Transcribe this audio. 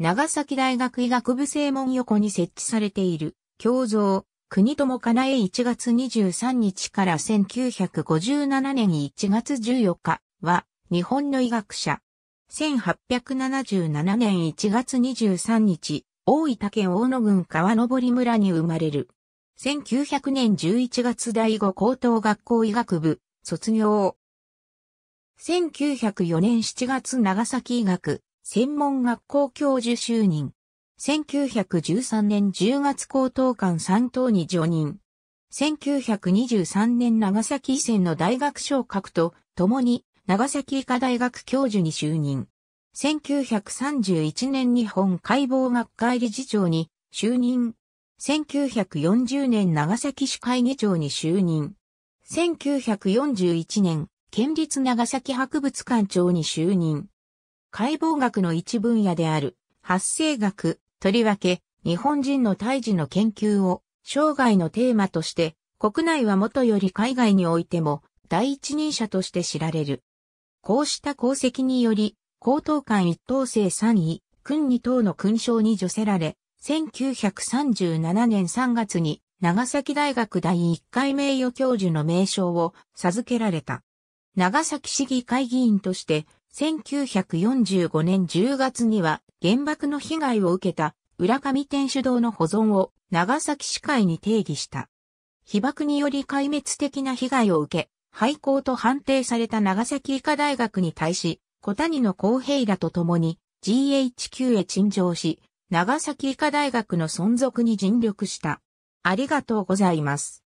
長崎大学医学部正門横に設置されている、教像、国友かなえ1月23日から1957年1月14日は、日本の医学者。1877年1月23日、大分県大野郡川登村に生まれる。1900年11月第5高等学校医学部、卒業。1904年7月長崎医学専門学校教授就任。1913年10月高等官3等に上任。1923年長崎医専の大学昇格と共に長崎医科大学教授に就任。1931年日本解剖学会理事長に就任。1940年長崎市会議長に就任。1941年県立長崎博物館長に就任。解剖学の一分野である、発生学、とりわけ、日本人の胎児の研究を、生涯のテーマとして、国内はもとより海外においても、第一人者として知られる。こうした功績により、高等官一等生3位、君二等の勲章に除せられ、1937年3月に長崎大学第1回名誉教授の名称を授けられた。長崎市議会議員として1945年10月には原爆の被害を受けた浦上天主堂の保存を長崎市会に定義した。被爆により壊滅的な被害を受け、廃校と判定された長崎医科大学に対し、小谷の公平らと共に GHQ へ陳情し、長崎医科大学の存続に尽力した。ありがとうございます。